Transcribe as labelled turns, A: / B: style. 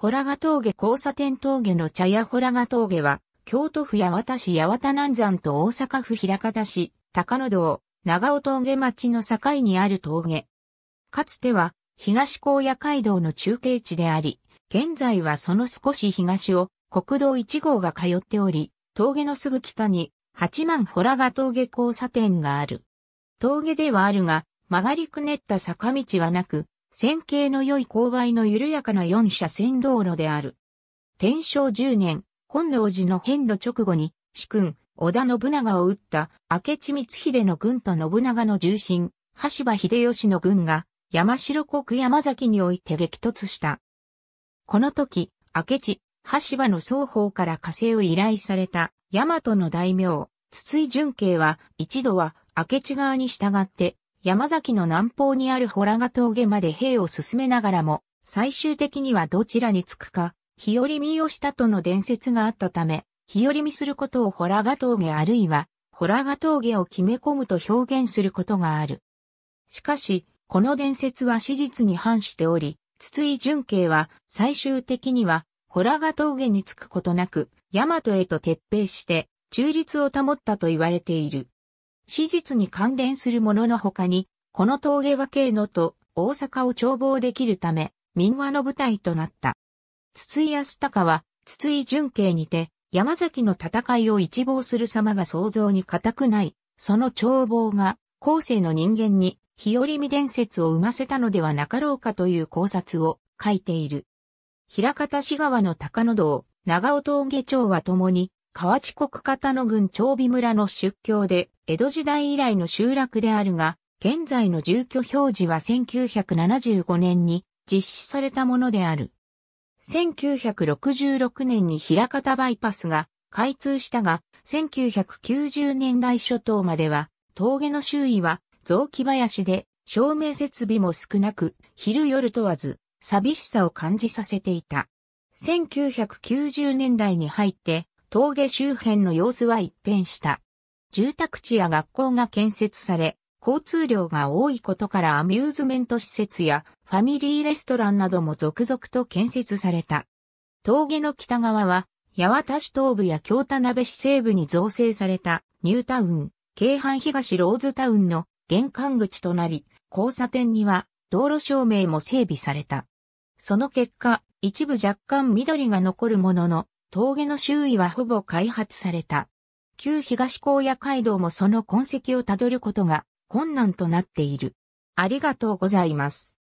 A: ホラガ峠交差点峠の茶屋ホラガ峠は、京都府八幡市八幡南山と大阪府平方市、高野道、長尾峠町の境にある峠。かつては、東高野街道の中継地であり、現在はその少し東を国道1号が通っており、峠のすぐ北に八幡ホラガ峠交差点がある。峠ではあるが、曲がりくねった坂道はなく、線形の良い勾配の緩やかな四車線道路である。天正十年、本能寺の変の直後に、主君、織田信長を撃った明智光秀の軍と信長の重臣、羽柴秀吉の軍が、山城国山崎において激突した。この時、明智、羽柴の双方から火星を依頼された、大和の大名、筒井純慶は、一度は明智側に従って、山崎の南方にあるホラガ峠まで兵を進めながらも、最終的にはどちらに着くか、日和見をしたとの伝説があったため、日和見することをホラガ峠あるいは、ホラガ峠を決め込むと表現することがある。しかし、この伝説は史実に反しており、筒井純慶は最終的には、ホラガ峠に着くことなく、大和へと撤兵して、中立を保ったと言われている。史実に関連するものの他に、この峠は京野と大阪を眺望できるため、民話の舞台となった。筒井康隆は、筒井純慶にて、山崎の戦いを一望する様が想像に固くない、その眺望が、後世の人間に、日和見伝説を生ませたのではなかろうかという考察を書いている。平方市川の高野道、長尾峠町は共に、河内国方の郡長尾村の出境で、江戸時代以来の集落であるが、現在の住居表示は1975年に実施されたものである。1966年に平方バイパスが開通したが、1990年代初頭までは、峠の周囲は雑木林で、照明設備も少なく、昼夜問わず、寂しさを感じさせていた。1990年代に入って、峠周辺の様子は一変した。住宅地や学校が建設され、交通量が多いことからアミューズメント施設やファミリーレストランなども続々と建設された。峠の北側は、八幡市東部や京田辺市西部に造成されたニュータウン、京阪東ローズタウンの玄関口となり、交差点には道路照明も整備された。その結果、一部若干緑が残るものの、峠の周囲はほぼ開発された。旧東高野街道もその痕跡をたどることが困難となっている。ありがとうございます。